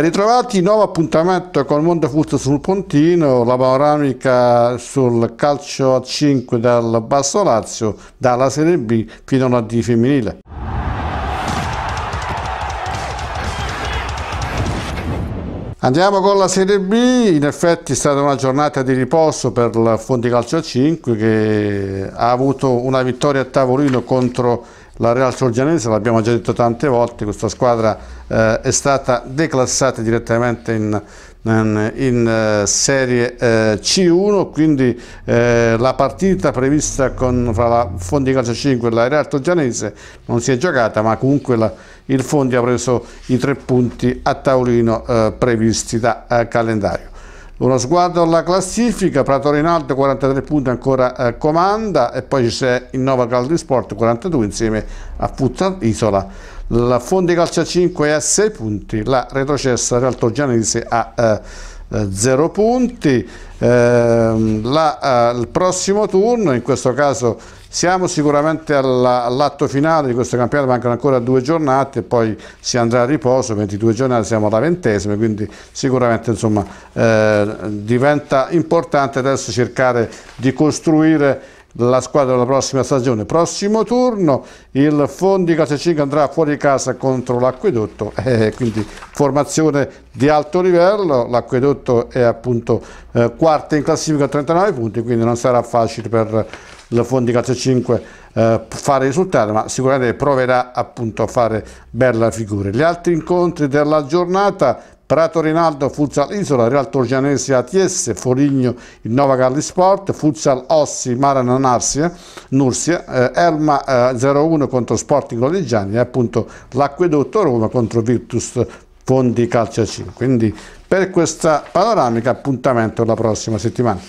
Ben ritrovati, nuovo appuntamento con il Mondo Fusto sul Pontino, la panoramica sul calcio a 5 dal Basso Lazio, dalla Serie B fino alla D femminile. Andiamo con la Serie B, in effetti è stata una giornata di riposo per il Fondi Calcio a 5 che ha avuto una vittoria a tavolino contro la Real Sorgianese, l'abbiamo già detto tante volte, questa squadra eh, è stata declassata direttamente in, in, in eh, Serie eh, C1, quindi eh, la partita prevista con, fra la Fondi Calcio 5 e la Real Sorgianese non si è giocata, ma comunque la, il Fondi ha preso i tre punti a tavolino eh, previsti da eh, calendario. Uno sguardo alla classifica, Prato Rinaldo 43 punti ancora eh, comanda e poi c'è il Nova Caldo Sport 42 insieme a Putta Isola. La Fondi Calcia 5 è a 6 punti, la retrocessa Realto Gianese a eh, 0 eh, punti. Eh, la, eh, il prossimo turno, in questo caso siamo sicuramente all'atto finale di questo campionato, mancano ancora due giornate, poi si andrà a riposo, 22 giornate siamo alla ventesima, quindi sicuramente insomma, eh, diventa importante adesso cercare di costruire la squadra della prossima stagione. Prossimo turno il Fondi Calcecinque andrà fuori casa contro l'Acquedotto, eh, quindi formazione di alto livello, l'Acquedotto è appunto eh, quarta in classifica a 39 punti, quindi non sarà facile per il Fondi Calcio 5 eh, fare risultare, ma sicuramente proverà appunto a fare bella figura. Gli altri incontri della giornata, Prato Rinaldo, Futsal Isola, Real Torgianese ATS, Forigno, il Nova Galli Sport, Futsal Ossi, Marana Narsia, Nursia, eh, Elma eh, 01 contro Sporting Lodigiani e appunto l'Acquedotto Roma contro Virtus Fondi Calcia 5. Quindi per questa panoramica appuntamento la prossima settimana.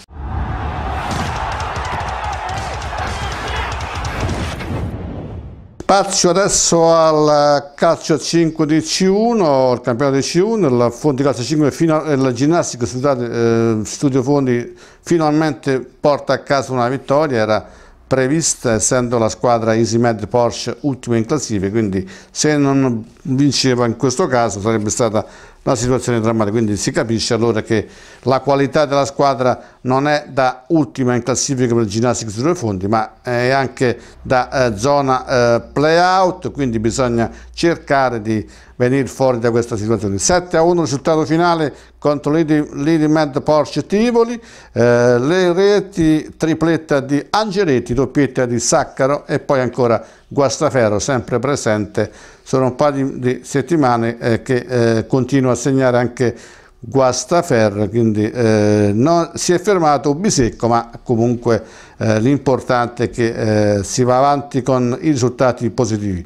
Spazio adesso al eh, calcio 5 di C1, il campionato di C1, il Fondi Calcio 5 fino alla ginnastica, studiate, eh, Studio Fondi finalmente porta a casa una vittoria, era prevista essendo la squadra EasyMed Porsche ultima in classifica, quindi se non vinceva in questo caso sarebbe stata una situazione drammatica quindi si capisce allora che la qualità della squadra non è da ultima in classifica per il ginnastica sui due fondi ma è anche da eh, zona eh, playout quindi bisogna cercare di venire fuori da questa situazione 7 a 1 risultato finale contro l'Idimed Porsche Tivoli eh, le reti tripletta di Angeretti doppietta di Saccaro e poi ancora Guastaferro sempre presente sono un paio di settimane eh, che eh, continuo a segnare anche Guastaferro, quindi eh, non, si è fermato Bisecco, ma comunque eh, l'importante è che eh, si va avanti con i risultati positivi.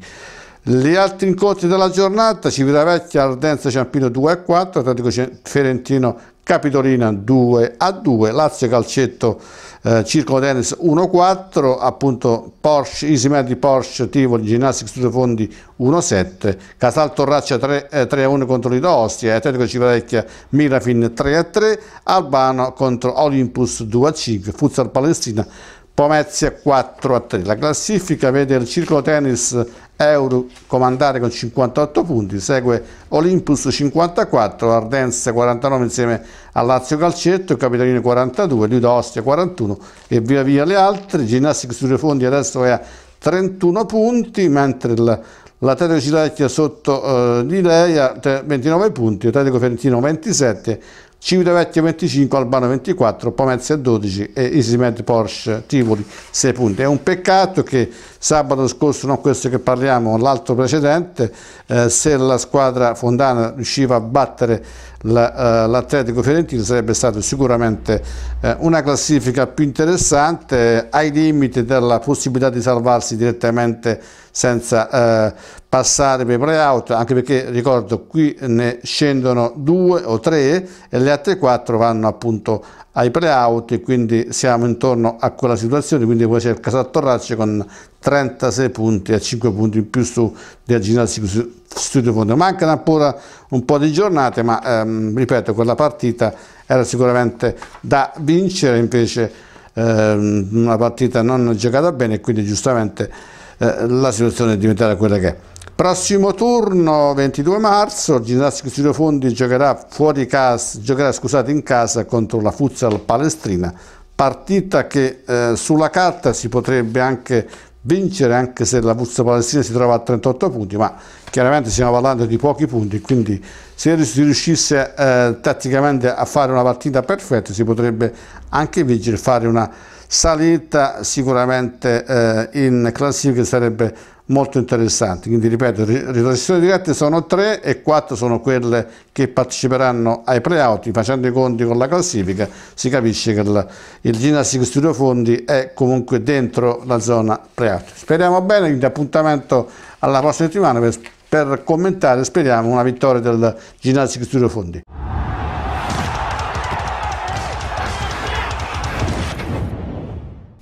Gli altri incontri della giornata, Civitavecchia, Ardenza, Ciampino 2 a 4, Atletico Ferentino Capitolina 2 a 2, Lazio Calcetto eh, Circolo Tennis 1 4, appunto Porsche, Easy Medi Porsche Tivoli Ginnastica Studio Fondi 1 7, Casal Torraccia 3, eh, 3 1 contro Lido Ostia, Atletico Civarecchia Mirafin 3 a 3, Albano contro Olympus 2 a 5, Futsal Palestina Pomezia 4 a 3. La classifica vede il Circolo Tennis Euro comandare con 58 punti, segue Olympus 54, Ardenza 49 insieme a Lazio Calcetto, Capitolino 42, Liuda Ostia 41 e via via le altre. Ginnastica sui Fondi adesso è a 31 punti, mentre il l'Atletico Cilecchia sotto eh, di lei a 29 punti, Atletico Ferentino 27, Civitavecchia 25, Albano 24, Pomezia 12 e EasyMed Porsche Tivoli 6 punti. È un peccato che sabato scorso, non questo che parliamo, l'altro precedente, eh, se la squadra fondana riusciva a battere eh, l'Atletico Fiorentino sarebbe stato sicuramente eh, una classifica più interessante ai limiti della possibilità di salvarsi direttamente senza eh, passare per i playout anche perché ricordo qui ne scendono due o tre e le altre quattro vanno appunto ai pre-out quindi siamo intorno a quella situazione quindi poi c'è il Casatto Racce con 36 punti a 5 punti in più su di Aginalsi Studio Fondo mancano ancora un po' di giornate ma ehm, ripeto quella partita era sicuramente da vincere invece ehm, una partita non giocata bene e quindi giustamente eh, la situazione è diventata quella che è Prossimo turno 22 marzo, ginnastico Studio Fondi giocherà, casa, giocherà scusate, in casa contro la Futsal Palestrina, partita che eh, sulla carta si potrebbe anche vincere anche se la Futsal Palestrina si trova a 38 punti, ma chiaramente stiamo parlando di pochi punti, quindi se si riuscisse eh, tatticamente a fare una partita perfetta si potrebbe anche vincere, fare una salita sicuramente eh, in classifica sarebbe molto interessanti. Quindi ripeto, retrocessioni dirette sono tre e quattro sono quelle che parteciperanno ai playout. Facendo i conti con la classifica si capisce che il, il Gymnastic Studio Fondi è comunque dentro la zona playout. Speriamo bene, quindi appuntamento alla prossima settimana per, per commentare, speriamo, una vittoria del Gymnastic Studio Fondi.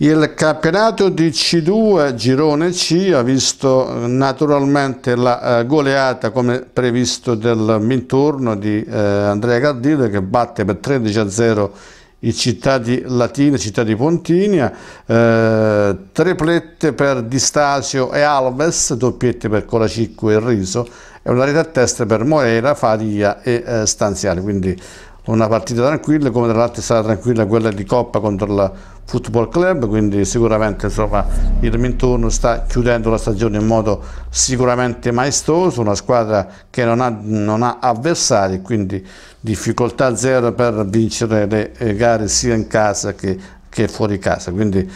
Il campionato di C2 Girone C ha visto naturalmente la eh, goleata come previsto del minturno di eh, Andrea Gardillo che batte per 13 a 0 i città di Latina, città di Pontinia, eh, triplette per Distasio e Alves, doppiette per Colacicco e Riso e una rete a testa per Moera, Faria e eh, Stanziale. Quindi una partita tranquilla come tra l'altro è stata tranquilla quella di Coppa contro il Football Club quindi sicuramente insomma, il Minturno sta chiudendo la stagione in modo sicuramente maestoso una squadra che non ha, non ha avversari quindi difficoltà zero per vincere le eh, gare sia in casa che, che fuori casa quindi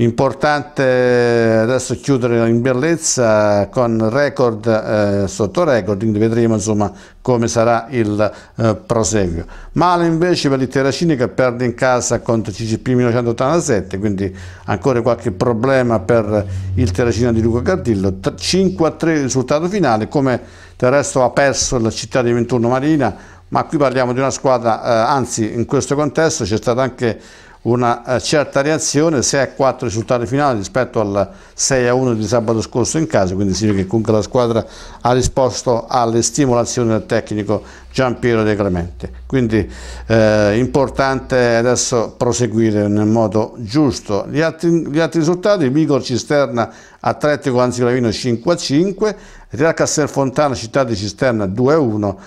importante adesso chiudere in bellezza con record eh, sotto record quindi vedremo insomma come sarà il eh, proseguio male invece per il l'Iteracini che perde in casa contro CCP 1987 quindi ancora qualche problema per il Terracina di Luca Cardillo 5 a 3 risultato finale come del resto ha perso la città di 21 Marina ma qui parliamo di una squadra eh, anzi in questo contesto c'è stata anche una eh, certa reazione, 6 a 4 il risultato finale rispetto al 6 a 1 di sabato scorso in casa, quindi significa che comunque la squadra ha risposto alle stimolazioni del tecnico Gian Piero De Clemente. Quindi eh, importante adesso proseguire nel modo giusto. Gli altri, gli altri risultati, Vigor Cisterna Atletico Anzi Gravino 5 a 5, Real Castelfontana Città di Cisterna 2 a 1,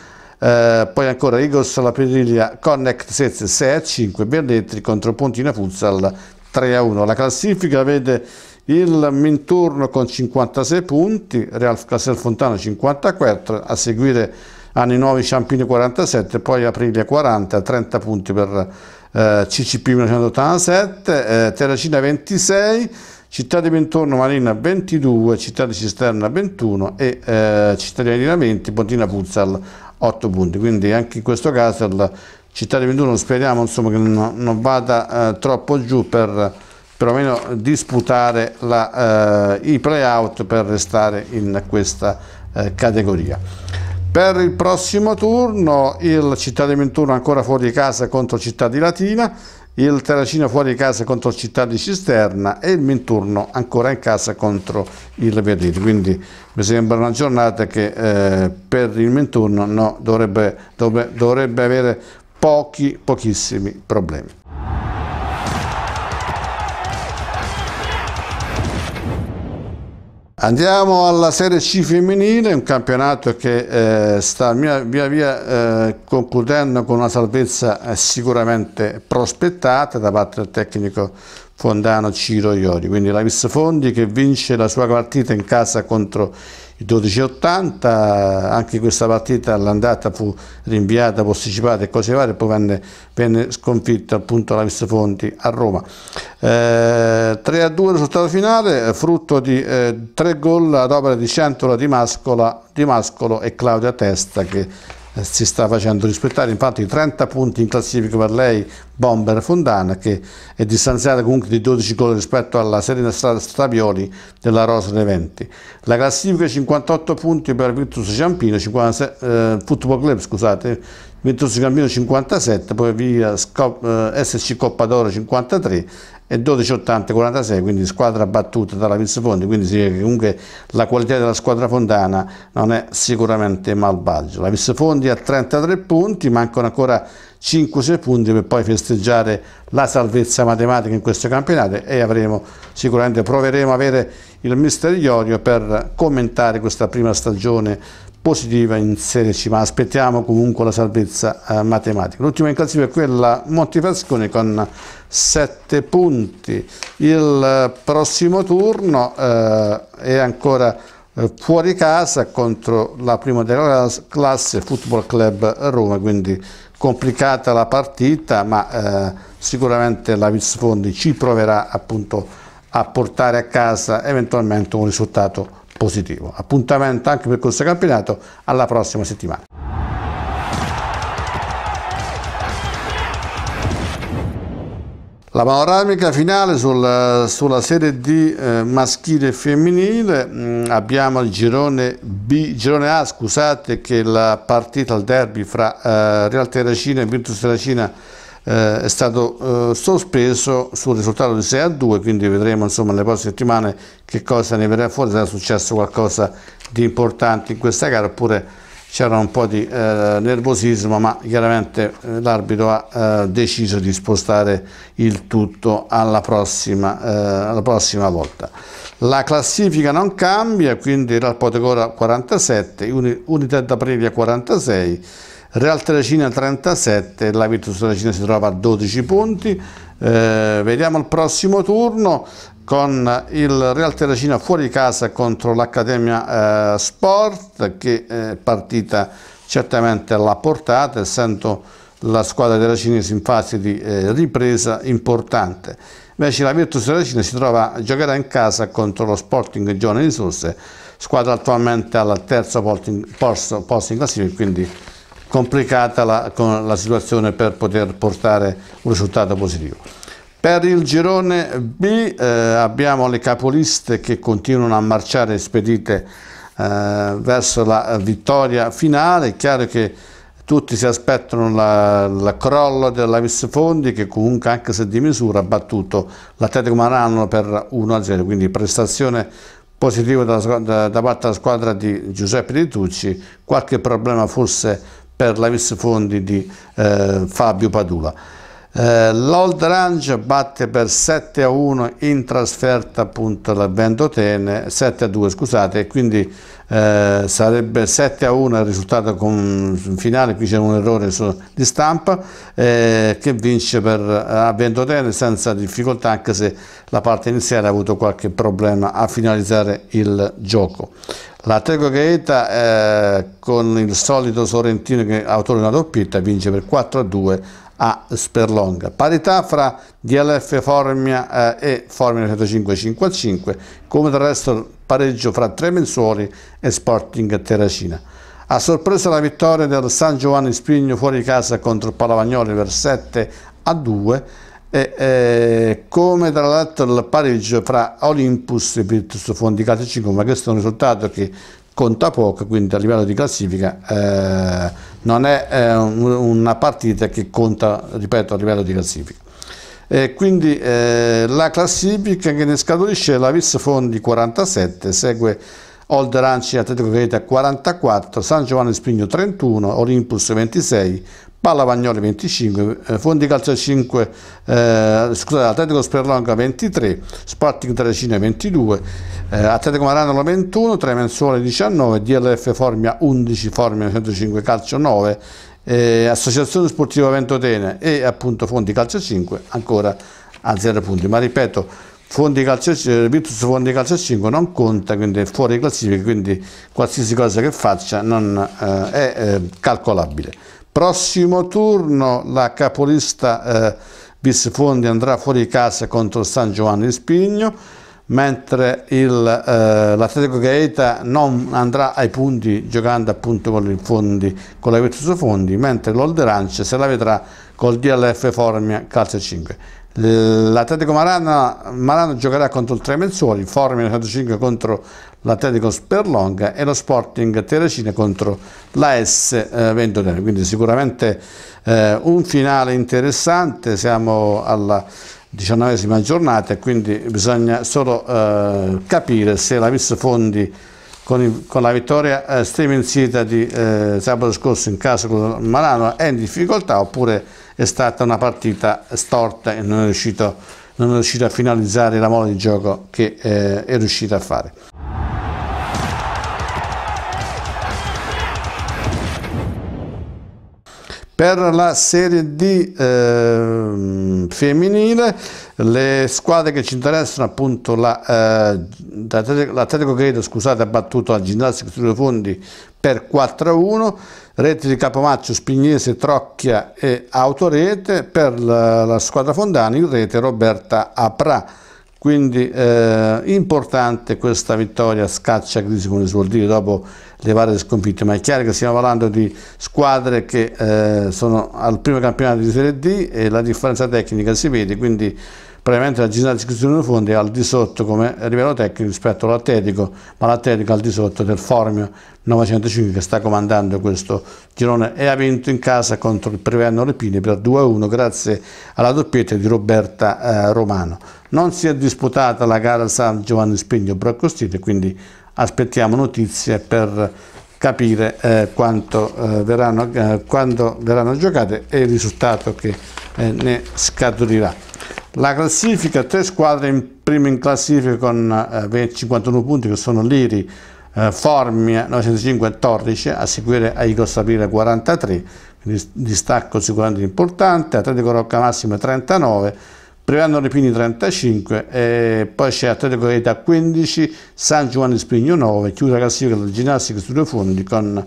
eh, poi ancora Rigos alla Pediglia Connect Sets 6 a 5 Berletti contro Pontina Futsal 3 a 1 la classifica vede il Minturno con 56 punti Real Castel Fontana 54 a seguire hanno i nuovi Ciampini 47, poi Aprilia 40, 30 punti per eh, CCP 1987, eh, Terracina 26, Città di Bentorno Marina 22, Città di Cisterna 21 e eh, Cittadina 20, Pontina Puzzal 8 punti quindi anche in questo caso il Città di 21 speriamo insomma, che non, non vada eh, troppo giù per perlomeno disputare la, eh, i playout per restare in questa eh, categoria. Per il prossimo turno il Città di 21 ancora fuori casa contro Città di Latina, il Terracino fuori casa contro Città di Cisterna e il Minturno ancora in casa contro il Vediti. Quindi mi sembra una giornata che eh, per il Minturno no, dovrebbe, dovrebbe, dovrebbe avere pochi, pochissimi problemi. Andiamo alla Serie C femminile, un campionato che eh, sta via via, via eh, concludendo con una salvezza eh, sicuramente prospettata da parte del tecnico Fondano Ciro Iori. Quindi la Vis Fondi che vince la sua partita in casa contro il 12,80, anche questa partita all'andata fu rinviata, posticipata e cose varie, poi venne, venne sconfitta appunto la Vista Vistofonti a Roma. Eh, 3 a 2 risultato finale, frutto di eh, tre gol ad opera di Centola, Di Mascolo e Claudia Testa che eh, si sta facendo rispettare, infatti 30 punti in classifica per lei Bomber Fondana che è distanziata comunque di 12 gol rispetto alla Serena Stravioli della Rosa dei Venti. La classifica 58 punti per Virtus Ciampino, 56, eh, Football Club scusate, Virtus Ciampino 57, poi via Scop, eh, SC Coppa d'Oro 53 e 12-80-46, quindi squadra battuta dalla Vizzofondi, quindi si vede che comunque la qualità della squadra fondana non è sicuramente malvagia. La Vizzofondi ha 33 punti, mancano ancora 5-6 punti per poi festeggiare la salvezza matematica in questo campionato e avremo sicuramente proveremo a avere il mister Iorio per commentare questa prima stagione positiva in Serie C, ma aspettiamo comunque la salvezza eh, matematica. L'ultima in classifica è quella Montefascone con 7 punti. Il eh, prossimo turno eh, è ancora eh, fuori casa contro la prima della classe Football Club Roma, quindi complicata la partita, ma eh, sicuramente la Visfondi ci proverà appunto a portare a casa eventualmente un risultato positivo positivo. Appuntamento anche per questo campionato, alla prossima settimana. La panoramica finale sul, sulla serie D eh, maschile e femminile, mh, mm, abbiamo il girone, B, girone A, scusate che la partita, al derby fra eh, Real Terracina e Virtus Terracina eh, è stato eh, sospeso sul risultato di 6 a 2 quindi vedremo insomma nelle prossime settimane che cosa ne verrà fuori se è successo qualcosa di importante in questa gara oppure c'era un po' di eh, nervosismo ma chiaramente eh, l'arbitro ha eh, deciso di spostare il tutto alla prossima, eh, alla prossima volta la classifica non cambia quindi l'Alpotecora 47 unità da previa 46 Real Terracina 37, la Virtus Terracina si trova a 12 punti, eh, vediamo il prossimo turno con il Real Terracina fuori casa contro l'Accademia eh, Sport che è partita certamente alla portata essendo la squadra terracinese in fase di eh, ripresa importante. Invece la Virtus Terracina si trova a giocare in casa contro lo Sporting Giovane Risorse, squadra attualmente al terzo posto in classifica, quindi complicata la, la situazione per poter portare un risultato positivo. Per il girone B eh, abbiamo le capoliste che continuano a marciare spedite eh, verso la vittoria finale, è chiaro che tutti si aspettano il crollo della Fondi che comunque anche se di misura ha battuto l'Atletico Marano per 1-0, quindi prestazione positiva da, da, da, parte della squadra di Giuseppe Di Tucci, qualche problema forse per l'Avis Fondi di eh, Fabio Padula. Eh, L'Old Range batte per 7 a 1 in trasferta appunto la Vendotene, 7 a 2 scusate, quindi eh, sarebbe 7 a 1 il risultato con, finale, qui c'è un errore su, di stampa eh, che vince per eh, a Vendotene senza difficoltà anche se la parte iniziale ha avuto qualche problema a finalizzare il gioco. La Tego Gaeta eh, con il solito Sorrentino che autore una doppietta vince per 4 a 2 a Sperlonga. Parità fra DLF Formia eh, e Formia 105-55, come del resto pareggio fra Tremensuoli e Sporting Terracina. A sorpresa la vittoria del San Giovanni Spigno fuori casa contro Palavagnoli per 7 a 2 e, eh, come tra l'altro il pareggio fra Olympus e Virtus Fondicati 5, ma questo è un risultato che conta poco, quindi a livello di classifica eh, non è eh, una partita che conta, ripeto, a livello di classifica. E quindi eh, la classifica che ne scaturisce è la Vis Fondi 47, segue Older Anci Atletico Creta 44, San Giovanni Spigno 31, Olympus 26, Palavagnoli 25, eh, Fondi Calcio 5, eh, scusate, Atletico Sperlonga 23, Sporting Terracina 22, eh, Atletico Maranello 21, Tremensole 19, DLF Formia 11, Formia 105 Calcio 9, eh, Associazione Sportiva Ventotene e appunto Fondi Calcio 5 ancora a 0 punti, ma ripeto Fondi Calcio, eh, Virtus Fondi Calcio 5 non conta, quindi è fuori classifica, quindi qualsiasi cosa che faccia non, eh, è eh, calcolabile. Prossimo turno la capolista eh, Bisfondi andrà fuori casa contro San Giovanni Spigno, mentre il, eh, l'Atletico Gaeta non andrà ai punti giocando appunto con, Fondi, con la Virtus Fondi, mentre l'Olderance se la vedrà col DLF Formia Calcio 5. L'Atletico Marano, Marano, giocherà contro il Tremenzoli, Formula 105 contro l'Atletico Sperlonga e lo Sporting Terracina contro l'AS eh, Ventotene. Quindi sicuramente eh, un finale interessante, siamo alla diciannovesima giornata e quindi bisogna solo eh, capire se la Miss Fondi con, il, con, la vittoria eh, streaming sita di eh, sabato scorso in caso con Marano è in difficoltà oppure è stata una partita storta e non è riuscito, non è riuscito a finalizzare la mole di gioco che eh, è riuscita a fare. Per la Serie D eh, femminile le squadre che ci interessano, appunto, l'Atletico la, eh, Gredo scusate, ha battuto la Ginnastica Studio Fondi per 4-1, rete di Capomaccio, Spignese, Trocchia e Autorete, per la, la squadra Fondani in rete Roberta Aprà. Quindi eh, importante questa vittoria, scaccia crisi come si vuol dire dopo le varie sconfitte, ma è chiaro che stiamo parlando di squadre che eh, sono al primo campionato di Serie D e la differenza tecnica si vede, quindi Probabilmente l'Azienda di Cristiano Fondi è al di sotto come livello tecnico rispetto all'Atletico, ma l'Atletico è al di sotto del Formio 905 che sta comandando questo girone e ha vinto in casa contro il Preveno Repini per 2-1 grazie alla doppietta di Roberta eh, Romano. Non si è disputata la gara San Giovanni Spigno Braccostite, quindi aspettiamo notizie per capire eh, quanto, eh, verranno, eh, quando verranno giocate e il risultato che eh, ne scaturirà. La classifica, tre squadre in prima in classifica con eh, 51 punti che sono Liri, eh, Formia 905 e 14, a seguire Aico Sapire 43, quindi distacco sicuramente importante, Atletico Rocca Massima 39, Privando Ripini 35, e poi c'è Atletico Eta 15, San Giovanni Spigno 9, chiude la classifica del Ginnastica Studio Fondi con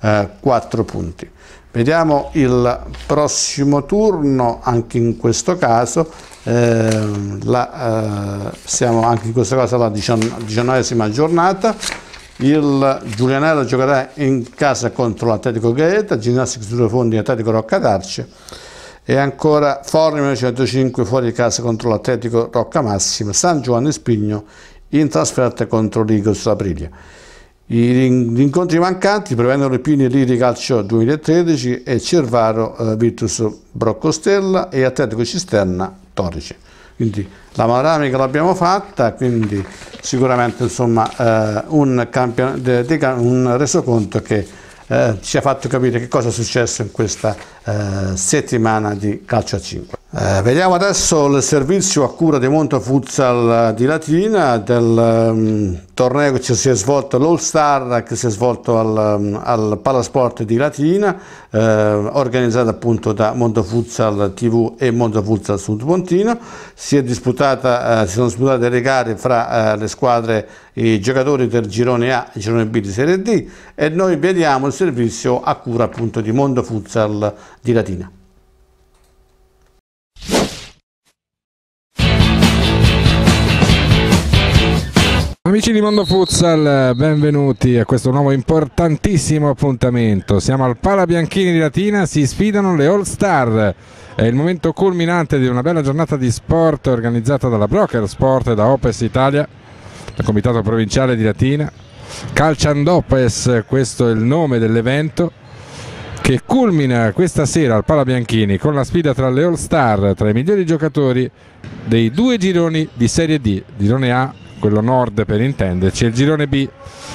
eh, 4 punti. Vediamo il prossimo turno, anche in questo caso, eh, la, eh, siamo anche in questo caso alla diciannovesima giornata, il Giulianello giocherà in casa contro l'Atletico Gaeta, Ginnastica due Fondi Atletico Roccatarce e ancora Forni 1905 fuori casa contro l'Atletico Rocca Massima, San Giovanni Spigno in trasferta contro Ligos Aprilia. Gli incontri mancanti prevedono il Pini Liri Calcio 2013 e Cervaro eh, Virtus Broccostella e Atletico Cisterna Torici. Quindi la panoramica l'abbiamo fatta, quindi sicuramente insomma, eh, un, de, de, un, resoconto che eh, ci ha fatto capire che cosa è successo in questa eh, settimana di calcio a 5. Eh, vediamo adesso il servizio a cura di Futsal di Latina del um, torneo che si è svolto, l'All Star che si è svolto al, um, al Palasport di Latina, eh, organizzato appunto da Futsal TV e Futsal Sud Pontino. Si, disputata, eh, si, sono disputate le gare fra eh, le squadre, i giocatori del girone A e girone B di Serie D e noi vediamo il servizio a cura appunto di Futsal di Latina. Amici di Mondo Futsal, benvenuti a questo nuovo importantissimo appuntamento. Siamo al Pala Bianchini di Latina, si sfidano le All Star. È il momento culminante di una bella giornata di sport organizzata dalla Broker Sport e da Opes Italia, il Comitato Provinciale di Latina. Calciandopes, questo è il nome dell'evento che culmina questa sera al Pala Bianchini con la sfida tra le All Star, tra i migliori giocatori dei due gironi di Serie D, girone A quello nord per intenderci, il girone B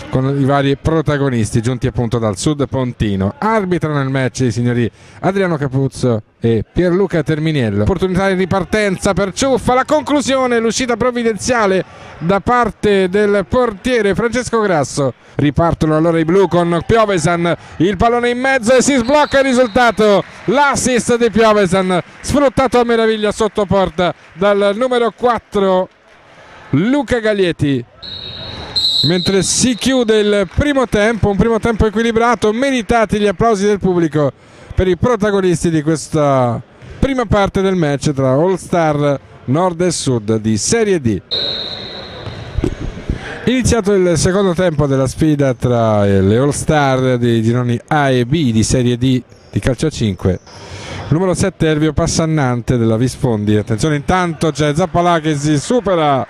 con i vari protagonisti giunti appunto dal sud Pontino. Arbitrano il match i signori Adriano Capuzzo e Pierluca Terminiello. Opportunità di ripartenza per Ciuffa, la conclusione, l'uscita provvidenziale da parte del portiere Francesco Grasso. Ripartono allora i blu con Piovesan, il pallone in mezzo e si sblocca il risultato. L'assist di Piovesan sfruttato a meraviglia sotto porta dal numero 4 Luca Gaglietti mentre si chiude il primo tempo, un primo tempo equilibrato, meritati gli applausi del pubblico per i protagonisti di questa prima parte del match tra All Star Nord e Sud di Serie D. Iniziato il secondo tempo della sfida tra le All Star dei gironi A e B di Serie D di calcio 5. Numero 7 Elvio Passannante della Visfondi Attenzione intanto c'è Zappalà che si supera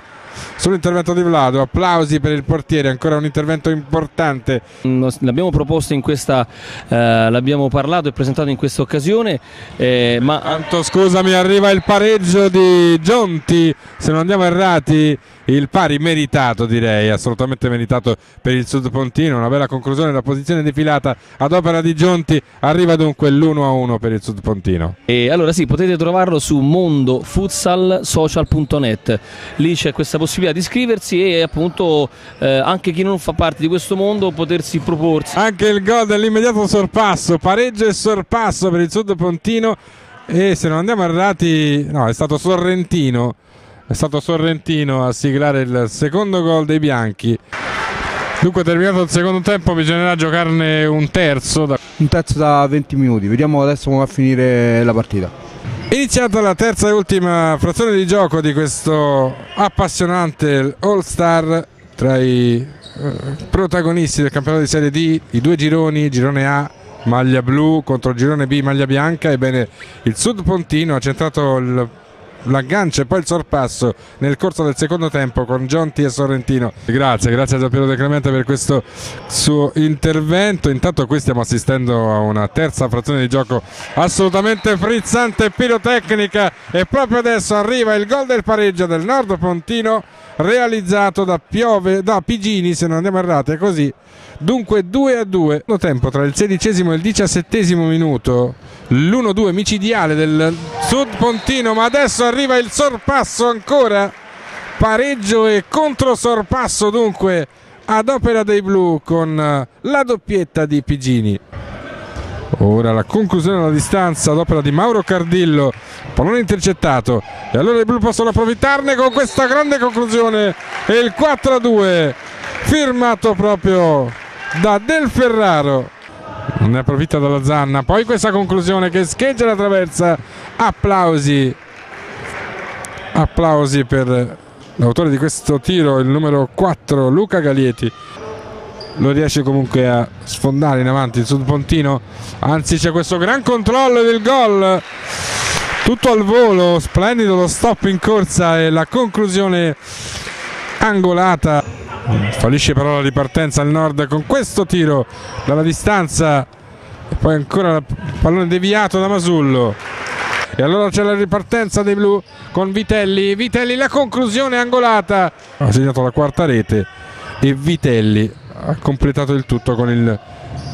sull'intervento di Vlado. Applausi per il portiere, ancora un intervento importante. Mm, l'abbiamo proposto in questa, eh, l'abbiamo parlato e presentato in questa occasione. Eh, ma... Tanto scusami, arriva il pareggio di Gionti, se non andiamo errati il pari meritato direi, assolutamente meritato per il Sud Pontino, una bella conclusione la posizione defilata ad opera di Gionti, arriva dunque l'1-1 per il Sud Pontino. E allora sì, potete trovarlo su mondofutsalsocial.net, lì c'è questa possibilità di iscriversi e appunto eh, anche chi non fa parte di questo mondo potersi proporsi. Anche il gol dell'immediato sorpasso, pareggio e sorpasso per il Sud Pontino e se non andiamo errati, no è stato Sorrentino è stato Sorrentino a siglare il secondo gol dei bianchi. Dunque terminato il secondo tempo bisognerà giocarne un terzo. Da... Un terzo da 20 minuti, vediamo adesso come va a finire la partita. Iniziata la terza e ultima frazione di gioco di questo appassionante All Star tra i eh, protagonisti del campionato di Serie D, i due gironi, girone A maglia blu contro il girone B maglia bianca, ebbene il Sud Pontino ha centrato il l'aggancio e poi il sorpasso nel corso del secondo tempo con Gionti e Sorrentino. Grazie, grazie a Giampiero De Clemente per questo suo intervento. Intanto qui stiamo assistendo a una terza frazione di gioco assolutamente frizzante e pirotecnica e proprio adesso arriva il gol del pareggio del Nord Pontino realizzato da Piove, da Pigini se non andiamo è così Dunque 2 a 2, tempo tra il sedicesimo e il diciassettesimo minuto, l'1-2 micidiale del Sud Pontino, ma adesso arriva il sorpasso ancora, pareggio e controsorpasso dunque ad opera dei blu con la doppietta di Pigini. Ora la conclusione della distanza ad opera di Mauro Cardillo, pallone intercettato e allora i blu possono approfittarne con questa grande conclusione e il 4-2 firmato proprio da Del Ferraro ne approfitta dalla Zanna poi questa conclusione che scheggia la traversa applausi applausi per l'autore di questo tiro il numero 4 Luca Galieti lo riesce comunque a sfondare in avanti sul pontino anzi c'è questo gran controllo del gol tutto al volo splendido lo stop in corsa e la conclusione angolata fallisce però la ripartenza al nord con questo tiro dalla distanza e poi ancora il pallone deviato da Masullo e allora c'è la ripartenza dei blu con Vitelli Vitelli la conclusione angolata ha segnato la quarta rete e Vitelli ha completato il tutto con il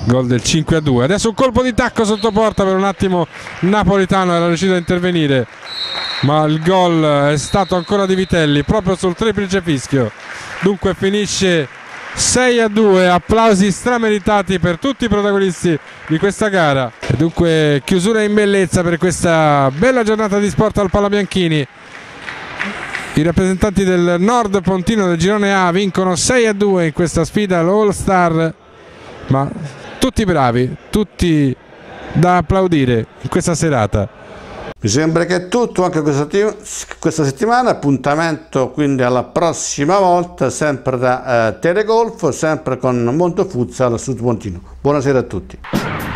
gol del 5 a 2 adesso un colpo di tacco sotto porta per un attimo Napolitano era riuscito a intervenire ma il gol è stato ancora di Vitelli proprio sul triplice fischio dunque finisce 6 a 2 applausi strameritati per tutti i protagonisti di questa gara e dunque chiusura in bellezza per questa bella giornata di sport al Bianchini i rappresentanti del nord pontino del girone A vincono 6 a 2 in questa sfida all'All Star ma tutti bravi tutti da applaudire in questa serata mi sembra che è tutto anche questa, questa settimana, appuntamento quindi alla prossima volta, sempre da eh, Telegolf, sempre con Monto Futsal Sud Pontino. Buonasera a tutti.